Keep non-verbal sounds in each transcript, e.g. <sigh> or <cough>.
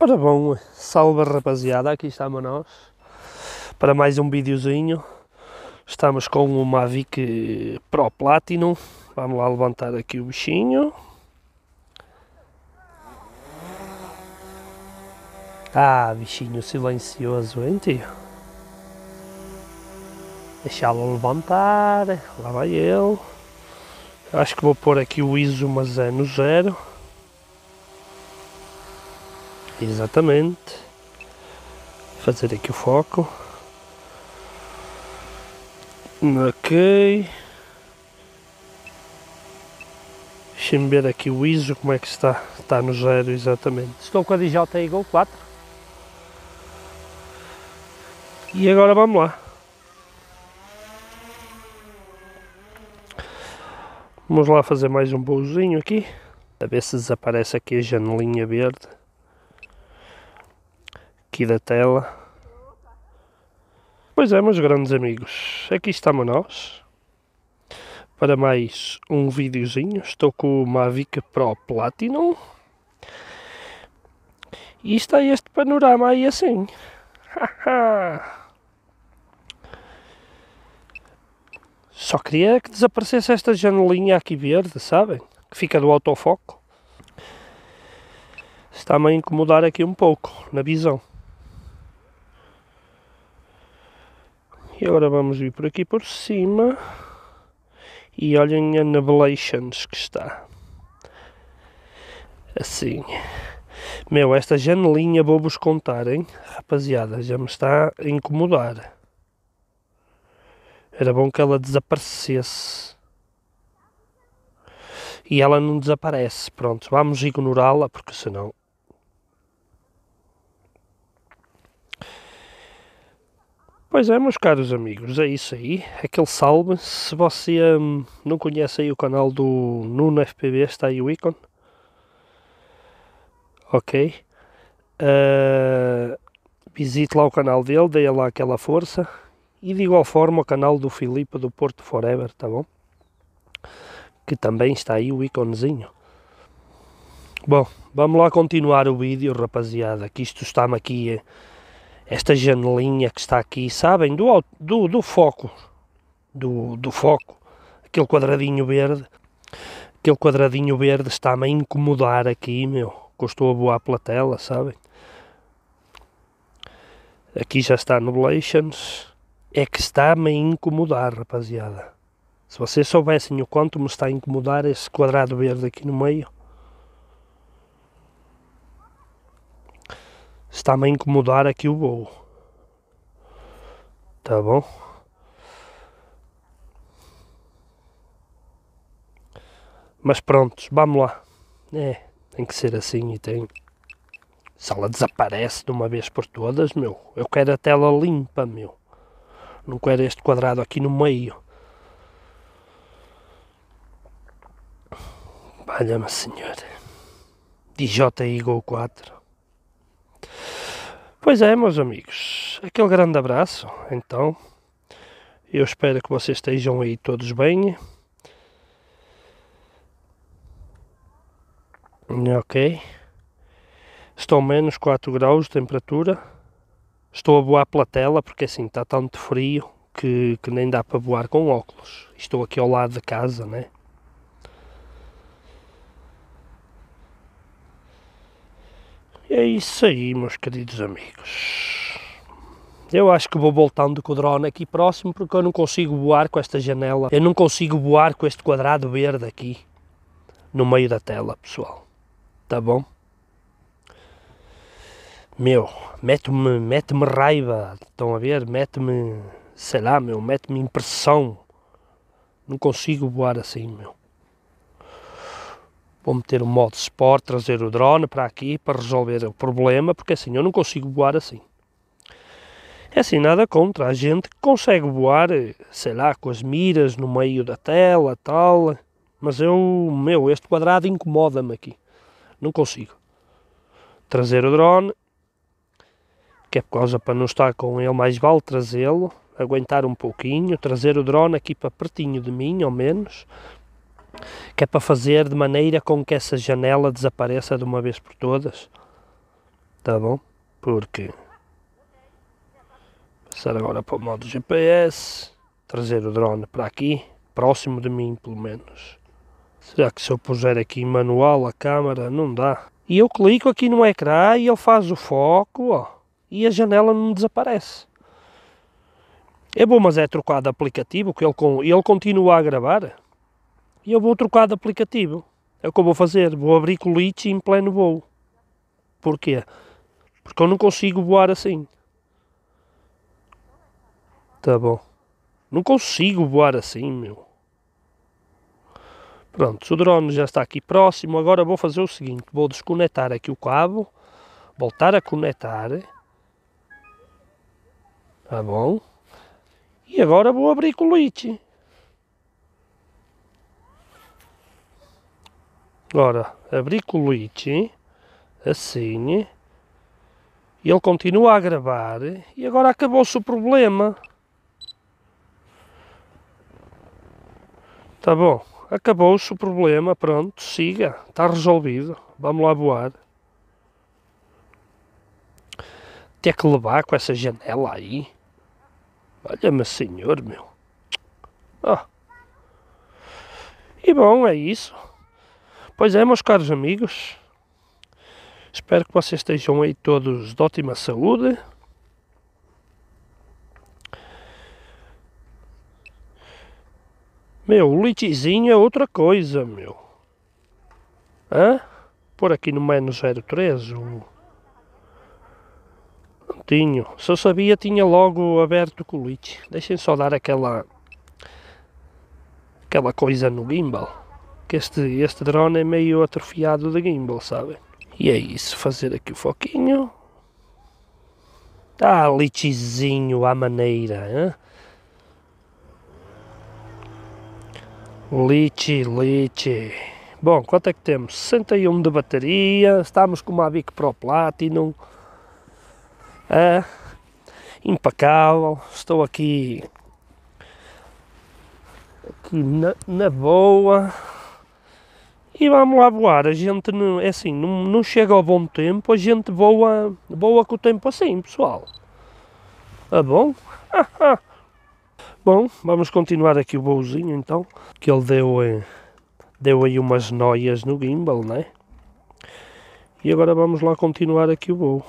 Ora bom, salve rapaziada, aqui estamos nós para mais um videozinho. Estamos com uma Mavic Pro Platinum. Vamos lá levantar aqui o bichinho. Ah, bichinho silencioso, hein, tio? Deixá-lo levantar. Lá vai eu acho que vou pôr aqui o ISO mas é no zero exatamente fazer aqui o foco ok deixa-me ver aqui o ISO como é que está está no zero exatamente estou com a DJI Go 4 e agora vamos lá Vamos lá fazer mais um bolzinho aqui. A ver se desaparece aqui a janelinha verde. Aqui da tela. Pois é, meus grandes amigos. Aqui estamos nós. Para mais um videozinho. Estou com o Mavic Pro Platinum. E está este panorama aí assim. Haha! Só queria que desaparecesse esta janelinha aqui verde, sabem? Que fica do autofoco. Está-me a incomodar aqui um pouco na visão. E agora vamos vir por aqui por cima. E olhem a Neblations que está. Assim. Meu, esta janelinha vou-vos contar, hein? Rapaziada, já me está a incomodar. Era bom que ela desaparecesse. E ela não desaparece. Pronto, vamos ignorá-la, porque senão. Pois é, meus caros amigos, é isso aí. Aquele é salve. Se você hum, não conhece aí o canal do Nuno FPB, está aí o ícone. Ok. Uh, visite lá o canal dele, dê lá aquela força. E de igual forma o canal do Filipe do Porto Forever, tá bom? Que também está aí o íconezinho. Bom, vamos lá continuar o vídeo, rapaziada, que isto está-me aqui, eh, esta janelinha que está aqui, sabem, do, do, do foco, do, do foco, aquele quadradinho verde, aquele quadradinho verde está-me a incomodar aqui, meu, que eu estou a voar pela tela, sabem? Aqui já está no Nublations, é que está-me a incomodar, rapaziada. Se vocês soubessem o quanto me está a incomodar esse quadrado verde aqui no meio. Está-me a incomodar aqui o voo. Tá bom? Mas pronto, vamos lá. É, tem que ser assim e tem. Se ela desaparece de uma vez por todas, meu, eu quero a tela limpa, meu não quero este quadrado aqui no meio. Valha-me senhor. DJ Eagle 4. Pois é, meus amigos. Aquele grande abraço, então. Eu espero que vocês estejam aí todos bem. Ok. Estão menos 4 graus de temperatura. Estou a voar pela tela porque assim está tanto frio que, que nem dá para voar com óculos. Estou aqui ao lado da casa, né? E é isso aí, meus queridos amigos. Eu acho que vou voltando com o drone aqui próximo porque eu não consigo voar com esta janela. Eu não consigo voar com este quadrado verde aqui no meio da tela, pessoal. Tá bom? meu, mete-me mete -me raiva, estão a ver? Mete-me, sei lá, meu, mete-me impressão. Não consigo voar assim, meu. Vou meter o um modo sport, trazer o drone para aqui para resolver o problema, porque assim eu não consigo voar assim. É assim, nada contra. A gente consegue voar, sei lá, com as miras no meio da tela, tal. Mas eu, meu, este quadrado incomoda-me aqui. Não consigo. Trazer o drone, que é por causa para não estar com ele, mais vale trazê-lo, aguentar um pouquinho, trazer o drone aqui para pertinho de mim, ao menos, que é para fazer de maneira com que essa janela desapareça de uma vez por todas. Tá bom? Porque passar agora para o modo GPS, trazer o drone para aqui, próximo de mim pelo menos. Será que se eu puser aqui manual a câmera não dá? E eu clico aqui no ecrã e ele faz o foco, ó e a janela não desaparece. É bom, mas é trocar de aplicativo, que ele, ele continua a gravar. E eu vou trocar de aplicativo. É o que eu vou fazer, vou abrir colite em pleno voo. Porquê? Porque eu não consigo voar assim. Tá bom. Não consigo voar assim, meu. Pronto, o drone já está aqui próximo. Agora vou fazer o seguinte, vou desconectar aqui o cabo, voltar a conectar Tá bom? E agora vou abrir o leite. Agora, abri leite. assim, e ele continua a gravar, e agora acabou-se o problema. Tá bom, acabou-se o problema, pronto, siga, está resolvido, vamos lá voar. tem que levar com essa janela aí. Olha-me, senhor, meu. Ah. E bom, é isso. Pois é, meus caros amigos. Espero que vocês estejam aí todos de ótima saúde. Meu, o litizinho é outra coisa, meu. Hã? Por aqui no menos 03, o Tinho. Se eu sabia, tinha logo aberto o colite. Deixem só dar aquela... Aquela coisa no gimbal. Que este, este drone é meio atrofiado de gimbal, sabem? E é isso. Fazer aqui o foquinho. Ah, lichizinho à maneira, hein? Lichi, lichi. Bom, quanto é que temos? 61 de bateria, estamos com uma Avic Pro Platinum. Impacável, ah, impecável, estou aqui, aqui na, na, boa e vamos lá voar. A gente não, é assim, não, não chega ao bom tempo, a gente voa, voa com o tempo assim, pessoal. Tá ah, bom? <laughs> Bom, vamos continuar aqui o voozinho então, que ele deu, eh, deu aí umas noias no gimbal, né? E agora vamos lá continuar aqui o voo.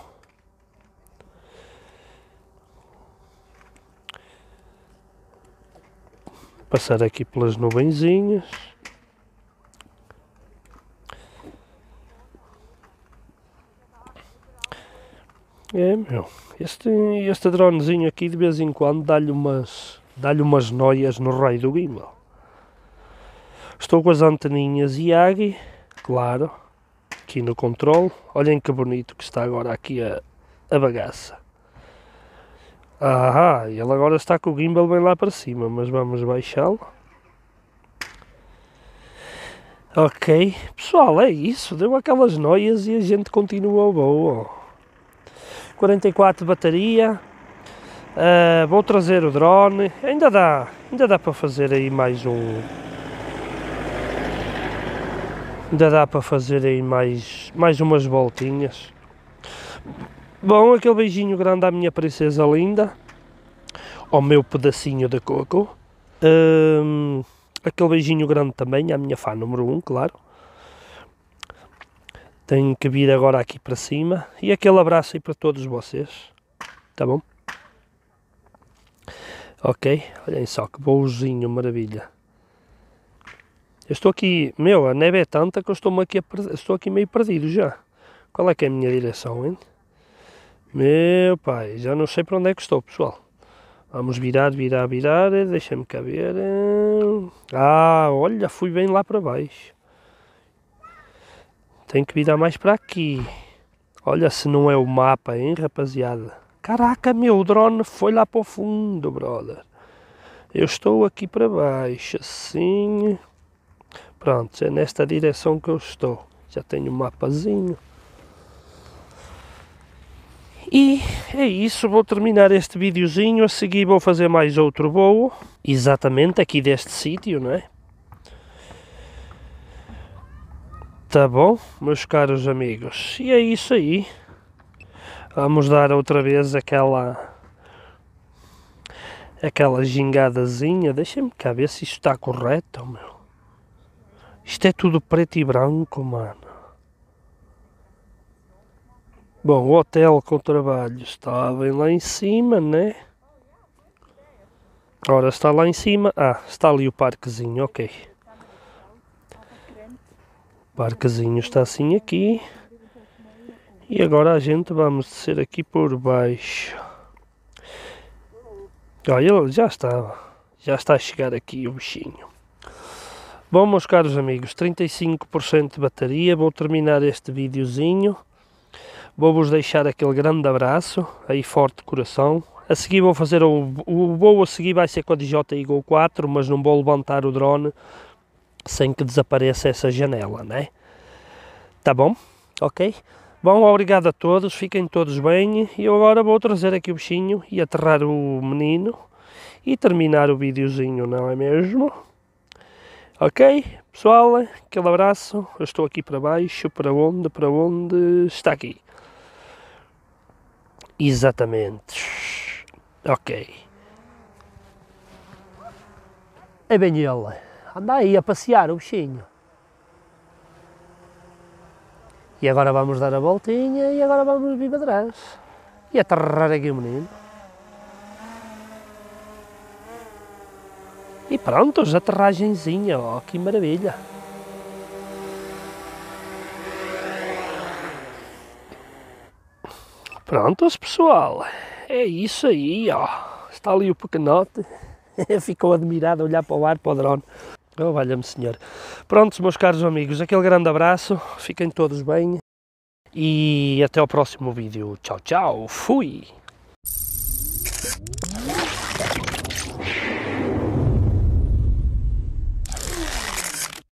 Passar aqui pelas nuvenzinhas. É, meu. Este, este dronezinho aqui de vez em quando dá-lhe umas, dá umas noias no raio do gimbal. Estou com as anteninhas Yagi, claro, aqui no controle. Olhem que bonito que está agora aqui a, a bagaça. Ah, ele agora está com o gimbal bem lá para cima, mas vamos baixá-lo. Ok, pessoal, é isso, deu aquelas noias e a gente continua o voo. 44 bateria, uh, vou trazer o drone, ainda dá, ainda dá para fazer aí mais um... Ainda dá para fazer aí mais, mais umas voltinhas. Bom, aquele beijinho grande à minha princesa linda, ao meu pedacinho de coco. Um, aquele beijinho grande também à minha fã número 1, um, claro. Tenho que vir agora aqui para cima. E aquele abraço aí para todos vocês. Tá bom? Ok, olhem só que bolzinho, maravilha. Eu estou aqui, meu, a neve é tanta que eu estou aqui, estou aqui meio perdido já. Qual é que é a minha direção, hein? Meu pai, já não sei para onde é que estou, pessoal. Vamos virar, virar, virar. Eh, deixa-me caber eh. Ah, olha, fui bem lá para baixo. Tenho que virar mais para aqui. Olha se não é o mapa, hein, rapaziada. Caraca, meu, o drone foi lá para o fundo, brother. Eu estou aqui para baixo, assim. Pronto, é nesta direção que eu estou. Já tenho um mapazinho. E é isso, vou terminar este videozinho, a seguir vou fazer mais outro voo, exatamente aqui deste sítio, não é? Tá bom, meus caros amigos, e é isso aí. Vamos dar outra vez aquela aquela gingadazinha. Deixem-me cá ver se isto está correto, meu. Isto é tudo preto e branco, mano. Bom, o hotel com trabalho estava bem lá em cima, né? Ora, está lá em cima. Ah, está ali o parquezinho, ok. O parquezinho está assim aqui. E agora a gente vamos descer aqui por baixo. Olha, ah, ele já está. Já está a chegar aqui o bichinho. Bom, meus caros amigos, 35% de bateria. Vou terminar este videozinho. Vou-vos deixar aquele grande abraço, aí forte coração. A seguir vou fazer o, o voo a seguir vai ser com a DJI Go 4, mas não vou levantar o drone sem que desapareça essa janela, né? Tá bom? Ok? Bom, obrigado a todos, fiquem todos bem. E eu agora vou trazer aqui o bichinho e aterrar o menino e terminar o videozinho, não é mesmo? Ok? Pessoal, aquele abraço. Eu estou aqui para baixo, para onde, para onde? Está aqui. Exatamente. Ok. É bem ele. Anda aí a passear o bichinho. E agora vamos dar a voltinha e agora vamos vir para trás. E aterrar aqui o menino. E pronto, aterragenzinha, ó, oh, que maravilha. Prontos, pessoal. É isso aí, ó. Está ali o pequenote. <laughs> Ficou admirado a olhar para o ar, para o drone. Oh, valha-me, senhor. Prontos, meus caros amigos. Aquele grande abraço. Fiquem todos bem. E até ao próximo vídeo. Tchau, tchau. Fui.